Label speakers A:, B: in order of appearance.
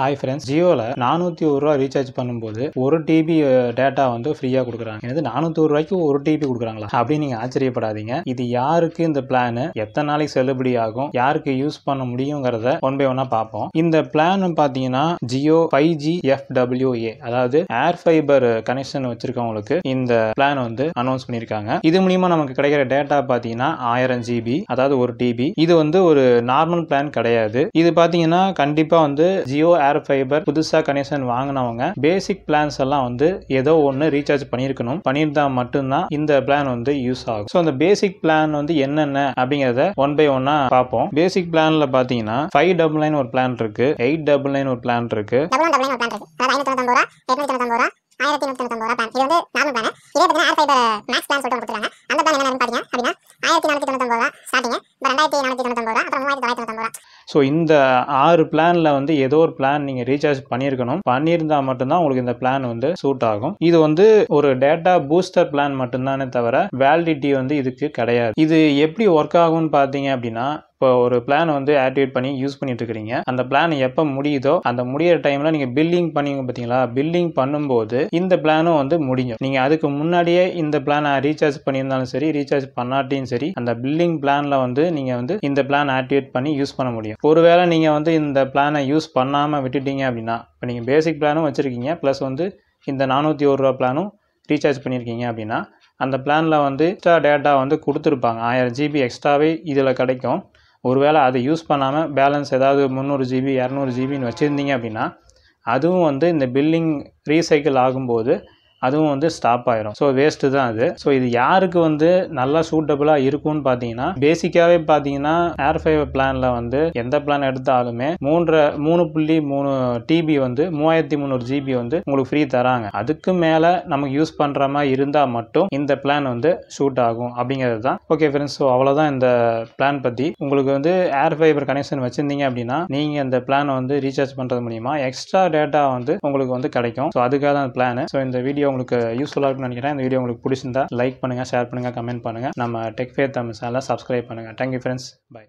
A: hi friends ஜியோவில் நானூற்றி ஒரு ரூபா ரீசார்ஜ் பண்ணும்போது ஒரு டிபி டேட்டா வந்து ஃப்ரீயாக கொடுக்குறாங்க எனது நானூற்றி ஒரு ரூபாய்க்கு ஒரு டிபி கொடுக்குறாங்களா அப்படின்னு நீங்கள் ஆச்சரியப்படாதீங்க இது யாருக்கு இந்த பிளானு எத்தனை நாளைக்கு செல்லுபடி ஆகும் யாருக்கு யூஸ் பண்ண முடியுங்கிறத ஒன் பை ஒன்னாக பார்ப்போம் இந்த பிளான் பார்த்தீங்கன்னா Jio five G F W A அதாவது ஏர் ஃபைபர் கனெக்ஷன் வச்சிருக்கவங்களுக்கு இந்த பிளான் வந்து அனௌன்ஸ் பண்ணியிருக்காங்க இது மூலியமாக நமக்கு கிடைக்கிற டேட்டா பார்த்தீங்கன்னா ஆயிரம் ஜிபி அதாவது ஒரு டிபி இது வந்து ஒரு நார்மல் பிளான் கிடையாது இது பார்த்தீங்கன்னா கண்டிப்பாக வந்து ஜியோ ஏர் ஃபைபர் புதுசாக கனெக்ஷன் வாங்கினவங்க பேசிக் பிளான்ஸ் எல்லாம் வந்து ஏதோ ஒன்று ரீசார்ஜ் பண்ணியிருக்கணும் பண்ணியிருந்தா மட்டும்தான் இந்த பிளான் வந்து யூஸ் ஆகும் ஸோ அந்த பேசிக் பிளான் வந்து என்னென்ன அப்படிங்கிறத ஒன் பை ஒன்னா பார்ப்போம் பேசிக் பிளான்ல பார்த்தீங்கன்னா ஃபைவ் டபுள் நைன் ஒரு பிளான் இருக்கு எயிட் டபுள் நைன் ஒரு பிளான் இருக்கு ஆயிரத்தி நூத்தி தொண்ணூத்தொம்பது ரூபா பிளான் இது வந்து நார்மல் பிளான் இதே பார்த்தீங்கன்னா ஏர் மேக்ஸ் பிளான் சொல்லிட்டு கொடுத்துருக்காங்க அந்த பிளான் என்னன்னு பார்த்தீங்கன்னா ஆயிரத்தி நானூத்தி தொண்ணூத்தி ரூபா ஸ்டார்டிங் ரெண்டாயிரத்தி நானூத்தி தொண்ணூத்தொம்பது ரூபா அப்புறம் மூவாயிரத்தி தொள்ளாயிரத்தி ரூபா ஸோ இந்த ஆறு பிளானில் வந்து ஏதோ ஒரு பிளான் நீங்கள் ரீசார்ஜ் பண்ணியிருக்கணும் பண்ணியிருந்தால் மட்டும்தான் உங்களுக்கு இந்த பிளான் வந்து சூட் ஆகும் இது வந்து ஒரு டேட்டா பூஸ்டர் பிளான் மட்டும்தானே தவிர வேலிடிட்டி வந்து இதுக்கு கிடையாது இது எப்படி ஒர்க் ஆகும்னு பார்த்தீங்க அப்படின்னா இப்போ ஒரு பிளான் வந்து ஆக்டிவேட் பண்ணி யூஸ் பண்ணிட்டு இருக்கிறீங்க அந்த பிளான் எப்போ முடியுதோ அந்த முடியிற டைம்ல நீங்க பில்லிங் பண்ணுவீங்க பார்த்தீங்களா பில்லிங் பண்ணும்போது இந்த பிளானும் வந்து முடியும் நீங்க அதுக்கு முன்னாடியே இந்த பிளான் ரீசார்ஜ் பண்ணியிருந்தாலும் சரி ரீசார்ஜ் பண்ணாட்டியும் சரி அந்த பில்லிங் பிளான்ல வந்து நீங்க வந்து இந்த பிளான் ஆக்டிவேட் பண்ணி யூஸ் பண்ண முடியும் ஒருவேளை நீங்க வந்து இந்த பிளானை யூஸ் பண்ணாம விட்டுட்டீங்க அப்படின்னா இப்போ நீங்கள் பேசிக் பிளானும் வச்சுருக்கீங்க ப்ளஸ் வந்து இந்த நானூற்றி ஒரு ரூபா பிளானும் ரீசார்ஜ் பண்ணியிருக்கீங்க அப்படின்னா அந்த பிளானில் வந்து எக்ஸ்ட்ரா டேட்டா வந்து கொடுத்துருப்பாங்க ஆயிரம் ஜிபி எக்ஸ்ட்ராவே இதில் கிடைக்கும் ஒருவேளை அதை யூஸ் பண்ணாமல் பேலன்ஸ் ஏதாவது முந்நூறு ஜிபி இரநூறு ஜிபின்னு வச்சுருந்தீங்க அப்படின்னா அதுவும் வந்து இந்த பில்லிங் ரீசைக்கிள் ஆகும்போது அதுவும் வந்து ஸ்டாப் ஆயிரும் ஸோ வேஸ்ட்டு தான் அது ஸோ இது யாருக்கு வந்து நல்லா சூட்டபிளாக இருக்கும்னு பார்த்தீங்கன்னா பேசிக்காகவே பார்த்தீங்கன்னா ஏர் ஃபைவர் பிளானில் வந்து எந்த பிளான் எடுத்தாலுமே மூன்றரை மூணு புள்ளி மூணு டிபி வந்து மூவாயிரத்தி முந்நூறு ஜிபி வந்து உங்களுக்கு ஃப்ரீ தராங்க அதுக்கு மேலே நமக்கு யூஸ் பண்ணுற மாதிரி இருந்தால் மட்டும் இந்த பிளான் வந்து ஷூட் ஆகும் அப்படிங்கிறது தான் ஓகே ஃப்ரெண்ட்ஸ் ஸோ அவ்வளோதான் இந்த பிளான் பற்றி உங்களுக்கு வந்து ஏர் ஃபைபர் கனெக்ஷன் வச்சுருந்தீங்க அப்படின்னா நீங்கள் இந்த பிளானை வந்து ரீசார்ஜ் பண்ணுறது மூலிமா எக்ஸ்ட்ரா டேட்டா வந்து உங்களுக்கு வந்து கிடைக்கும் ஸோ அதுக்காக தான் பிளான் ஸோ இந்த வீடியோ வீடியோ உங்களுக்கு யூஸ்ஃபுல்லாக இருக்கும்னு நினைக்கிறேன் இந்த வீடியோ உங்களுக்கு பிடிச்சிருந்தா லைக் பண்ணுங்கள் ஷேர் பண்ணுங்கள் கமெண்ட் பண்ணுங்கள் நம்ம டெக் ஃபேர் தமிழ் சேனலை சப்ஸ்கிரைப் பண்ணுங்கள் தேங்க்யூ ஃப்ரெண்ட்ஸ் பாய்